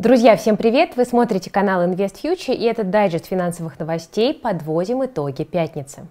Друзья, всем привет! Вы смотрите канал Invest Future и этот дайджест финансовых новостей. Подводим итоги пятницы.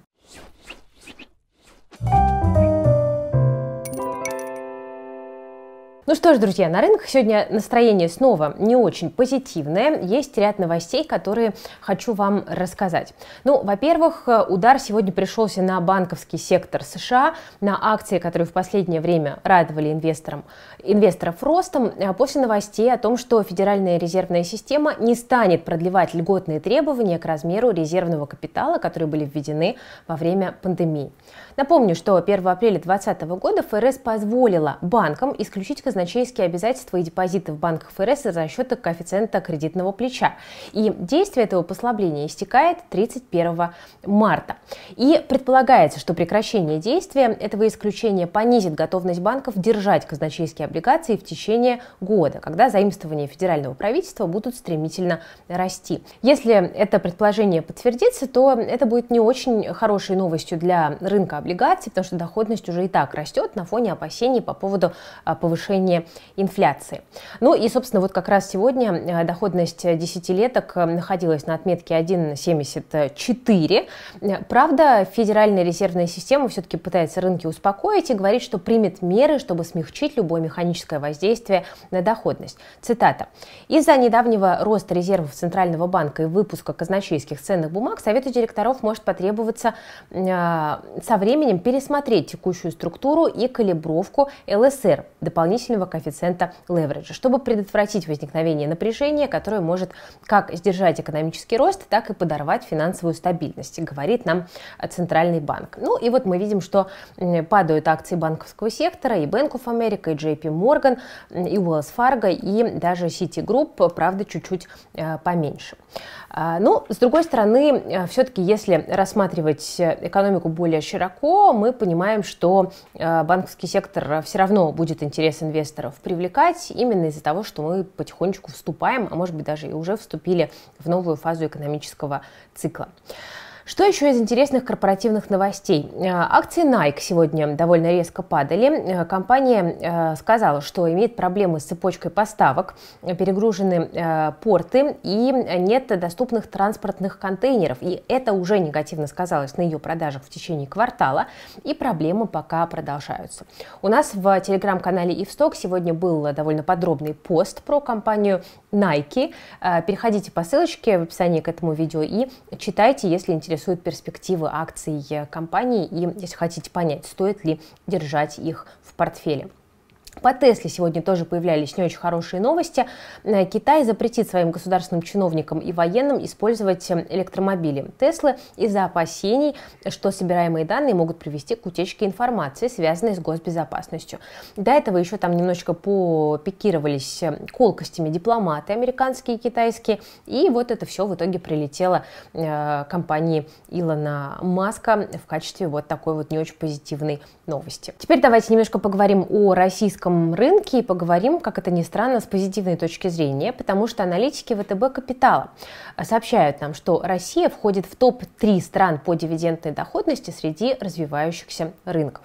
Ну что ж, друзья, на рынках сегодня настроение снова не очень позитивное. Есть ряд новостей, которые хочу вам рассказать. Ну, во-первых, э, удар сегодня пришелся на банковский сектор США, на акции, которые в последнее время радовали инвесторам, инвесторов ростом, э, после новостей о том, что Федеральная резервная система не станет продлевать льготные требования к размеру резервного капитала, которые были введены во время пандемии. Напомню, что 1 апреля 2020 года ФРС позволила банкам исключить казначейские обязательства и депозиты в банках ФРС за счет коэффициента кредитного плеча. И действие этого послабления истекает 31 марта. И предполагается, что прекращение действия этого исключения понизит готовность банков держать казначейские облигации в течение года, когда заимствования федерального правительства будут стремительно расти. Если это предположение подтвердится, то это будет не очень хорошей новостью для рынка облигаций облигаций, потому что доходность уже и так растет на фоне опасений по поводу а, повышения инфляции. Ну и, собственно, вот как раз сегодня э, доходность десятилеток э, находилась на отметке 1,74. Э, правда, Федеральная резервная система все-таки пытается рынки успокоить и говорит, что примет меры, чтобы смягчить любое механическое воздействие на доходность. Цитата. «Из-за недавнего роста резервов Центрального банка и выпуска казначейских ценных бумаг Совету директоров может потребоваться э, со временем временем пересмотреть текущую структуру и калибровку ЛСР, дополнительного коэффициента левереджа, чтобы предотвратить возникновение напряжения, которое может как сдержать экономический рост, так и подорвать финансовую стабильность, говорит нам Центральный банк. Ну и вот мы видим, что падают акции банковского сектора, и Bank of America, и JP Morgan, и Wells Fargo, и даже Citigroup, правда, чуть-чуть э, поменьше. А, ну, с другой стороны, э, все-таки если рассматривать э, экономику более широко, широко, мы понимаем, что э, банковский сектор э, все равно будет интерес инвесторов привлекать именно из-за того, что мы потихонечку вступаем, а может быть даже и уже вступили в новую фазу экономического цикла. Что еще из интересных корпоративных новостей? Э, акции Nike сегодня довольно резко падали. Э, компания э, сказала, что имеет проблемы с цепочкой поставок, перегружены порты и нет доступных транспортных контейнеров. И это уже негативно сказалось на ее продажах в течение квартала, и проблемы пока продолжаются. У нас в телеграм-канале Ивсток сегодня был довольно подробный пост про компанию Nike. Э, переходите по ссылочке в описании к этому видео и читайте, если интересуют перспективы акций э, компании и если хотите понять, стоит ли держать их в портфеле. По Тесле сегодня тоже появлялись не очень хорошие новости. Э, Китай запретит своим государственным чиновникам и военным использовать э, электромобили Теслы из-за опасений, что собираемые данные могут привести к утечке информации, связанной с госбезопасностью. До этого еще там немножечко попикировались э, колкостями дипломаты американские и китайские, и вот это все в итоге прилетело компании Илона Маска в качестве вот такой вот не очень позитивной новости. Теперь давайте немножко поговорим о российском российском рынке и поговорим, как это ни странно, с позитивной точки зрения, потому что аналитики ВТБ Капитала сообщают нам, что Россия входит в топ-3 стран по дивидендной доходности среди развивающихся рынков.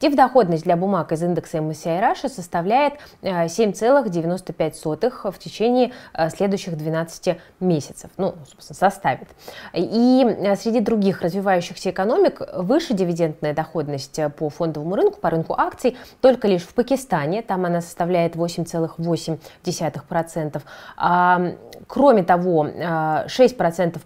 Дивдоходность для бумаг из индекса MSCI Russia составляет 7,95 э, в течение э, следующих 12 месяцев. Ну, собственно, составит. И э, среди других развивающихся экономик выше дивидендная доходность по фондовому рынку, по рынку акций, только лишь в Пакистане питания, там она составляет 8,8%. А, кроме того, 6% а,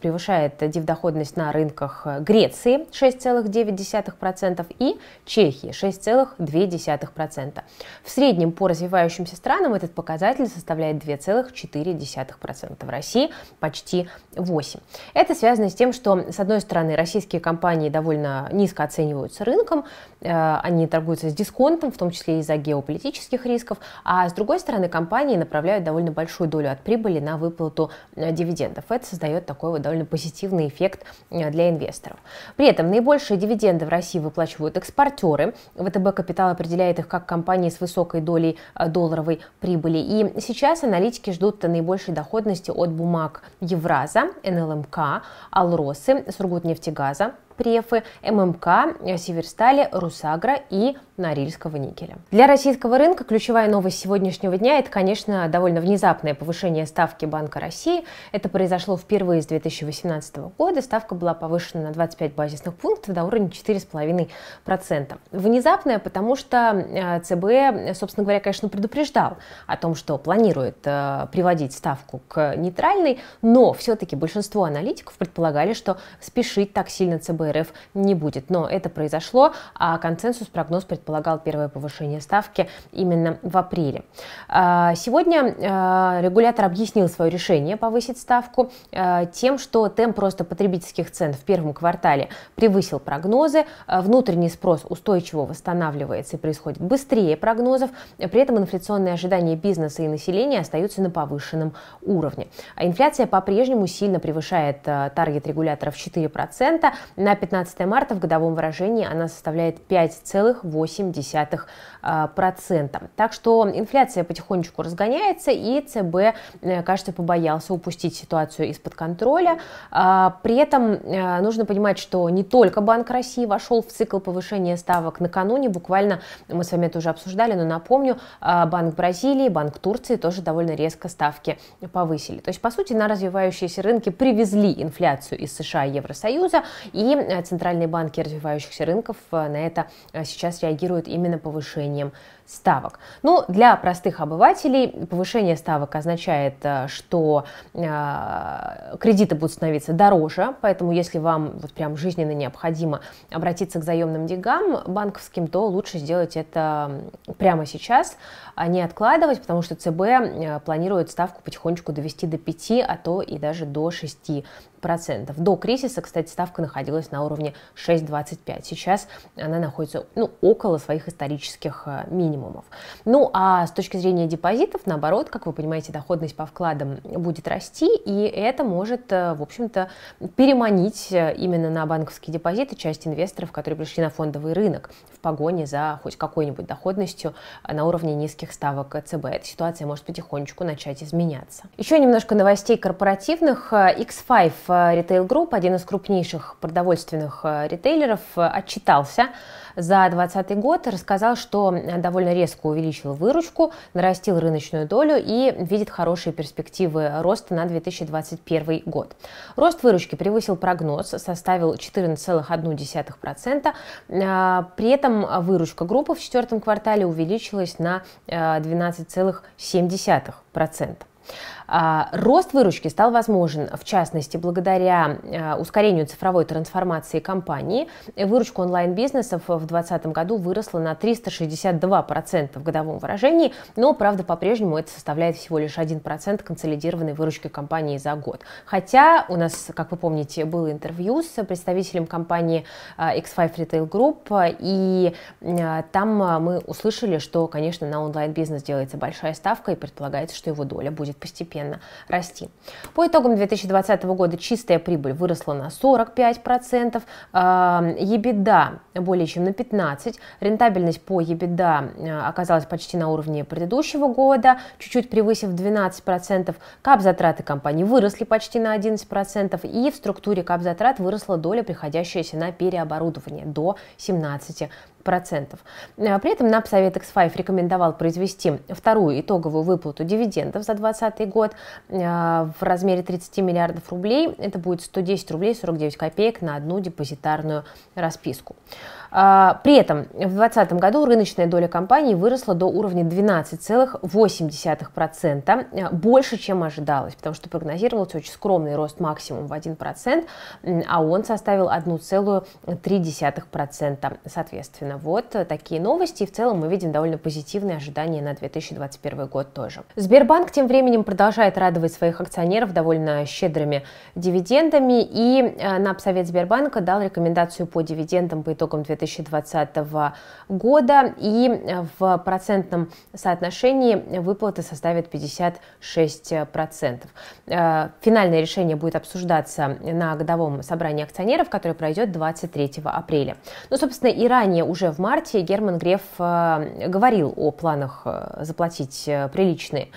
превышает дивдоходность на рынках э, Греции 6,9% и Чехии 6,2%. В среднем по развивающимся странам этот показатель составляет 2,4%. В России почти 8%. Это связано с тем, что, с одной стороны, российские компании довольно низко оцениваются рынком, э, они торгуются с дисконтом, в том числе из-за геополитических политических рисков, а с другой стороны компании направляют довольно большую долю от прибыли на выплату э, дивидендов. Это создает такой вот довольно позитивный эффект э, для инвесторов. При этом наибольшие дивиденды в России выплачивают экспортеры. ВТБ Капитал определяет их как компании с высокой долей э, долларовой прибыли. И сейчас аналитики ждут наибольшей доходности от бумаг Евраза, НЛМК, Алросы, Сургутнефтегаза, Префы, ММК, Северстали, Русагра и Норильского никеля. Для российского рынка ключевая новость сегодняшнего дня – это, конечно, довольно внезапное повышение ставки Банка России. Это произошло впервые с 2018 года. Ставка была повышена на 25 базисных пунктов до уровня 4,5%. Внезапное, потому что э, ЦБ, собственно говоря, конечно, предупреждал о том, что планирует э, приводить ставку к нейтральной, но все-таки большинство аналитиков предполагали, что спешить так сильно ЦБ РФ не будет. Но это произошло, а консенсус прогноз предполагал первое повышение ставки именно в апреле. А, сегодня а, регулятор объяснил свое решение повысить ставку а, тем, что темп просто потребительских цен в первом квартале превысил прогнозы, внутренний спрос устойчиво восстанавливается и происходит быстрее прогнозов, при этом инфляционные ожидания бизнеса и населения остаются на повышенном уровне. А инфляция по-прежнему сильно превышает таргет регуляторов 4%. На 15 марта в годовом выражении она составляет 5,8%. А, так что инфляция потихонечку разгоняется, и ЦБ, э, кажется, побоялся упустить ситуацию из-под контроля. А, при этом э, нужно понимать, что не только Банк России вошел в цикл повышения ставок накануне, буквально мы с вами это уже обсуждали, но напомню, а, Банк Бразилии, Банк Турции тоже довольно резко ставки повысили. То есть, по сути, на развивающиеся рынки привезли инфляцию из США и Евросоюза, и Э, центральные банки развивающихся рынков э, на это э, сейчас реагируют именно повышением ставок. Ну, для простых обывателей повышение ставок означает, что э, кредиты будут становиться дороже, поэтому если вам вот прям жизненно необходимо обратиться к заемным деньгам банковским, то лучше сделать это прямо сейчас, а не откладывать, потому что ЦБ планирует ставку потихонечку довести до 5, а то и даже до 6 6%. До кризиса, кстати, ставка находилась на уровне 6,25. Сейчас она находится ну, около своих исторических э, минимумов. Ну а с точки зрения депозитов, наоборот, как вы понимаете, доходность по вкладам будет расти, и это может, э, в общем-то, переманить э, именно на банковские депозиты часть инвесторов, которые пришли на фондовый рынок в погоне за хоть какой-нибудь доходностью на уровне низких ставок ЦБ. Эта ситуация может потихонечку начать изменяться. Еще немножко новостей корпоративных. X5 Э, Ритейл Групп, один из крупнейших продовольственных э, ритейлеров, э, отчитался за 2020 год рассказал, что э, довольно резко увеличил выручку, нарастил рыночную долю и видит хорошие перспективы роста на 2021 год. Рост выручки превысил прогноз, составил 14,1%. Э, при этом выручка группы в четвертом квартале увеличилась на 12,7%. Э, рост выручки стал возможен, в частности, благодаря ускорению цифровой трансформации компании. Выручка онлайн-бизнесов в 2020 году выросла на 362% в годовом выражении, но, правда, по-прежнему это составляет всего лишь 1% консолидированной выручки компании за год. Хотя у нас, как вы помните, было интервью с представителем компании а, X5 Retail Group, и а, там а, мы услышали, что, конечно, на онлайн-бизнес делается большая ставка, и предполагается, что его доля будет постепенно расти. По итогам 2020 года чистая прибыль выросла на 45%, EBITDA более чем на на 15. Рентабельность по EBITDA э, оказалась почти на уровне предыдущего года, чуть-чуть превысив 12%. Кап затраты компании выросли почти на 11%, и в структуре кап затрат выросла доля, приходящаяся на переоборудование до 17% процентов. Э, при этом НАП Совет X5 рекомендовал произвести вторую итоговую выплату дивидендов за 2020 год э, в размере 30 миллиардов рублей. Это будет 110 рублей 49 копеек на одну депозитарную расписку. Э, при этом в 2020 году рыночная доля компании выросла до уровня 12,8%, больше, чем ожидалось, потому что прогнозировался очень скромный рост максимум в 1%, а он составил 1,3% соответственно вот э, такие новости. И в целом мы видим довольно позитивные ожидания на 2021 год тоже. Сбербанк тем временем продолжает радовать своих акционеров довольно щедрыми дивидендами. И э, на обсовет Сбербанка дал рекомендацию по дивидендам по итогам 2020 года. И э, в процентном соотношении выплаты составят 56%. Финальное решение будет обсуждаться на годовом собрании акционеров, которое пройдет 23 апреля. Ну, собственно, и ранее уже уже в марте Герман Греф э, говорил о планах э, заплатить э, приличные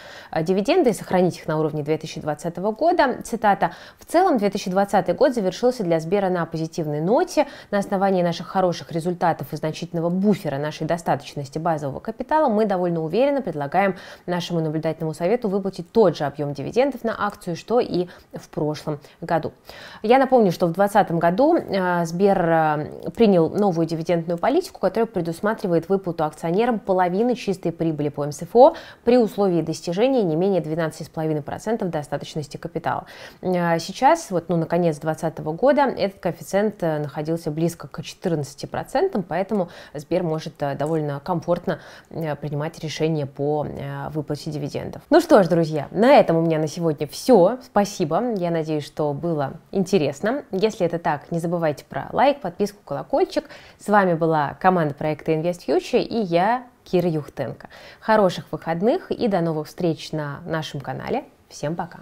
дивиденды и сохранить их на уровне 2020 года. Цитата. «В целом 2020 год завершился для Сбера на позитивной ноте. На основании наших хороших результатов и значительного буфера нашей достаточности базового капитала мы довольно уверенно предлагаем нашему наблюдательному совету выплатить тот же объем дивидендов на акцию, что и в прошлом году. Я напомню, что в 2020 году Сбер принял новую дивидендную политику, политику, которая предусматривает выплату акционерам половины чистой прибыли по МСФО при условии достижения не менее 12,5% достаточности капитала. А сейчас, вот, ну, наконец 2020 года, этот коэффициент э, находился близко к 14%, поэтому Сбер может э, довольно комфортно э, принимать решение по выплате дивидендов. Ну что ж, друзья, на этом у меня на сегодня все. Спасибо. Я надеюсь, что было интересно. Если это так, не забывайте про лайк, подписку, колокольчик. С вами была команда проекта Invest Future и я, Кира Юхтенко. Хороших выходных и до новых встреч на нашем канале. Всем пока!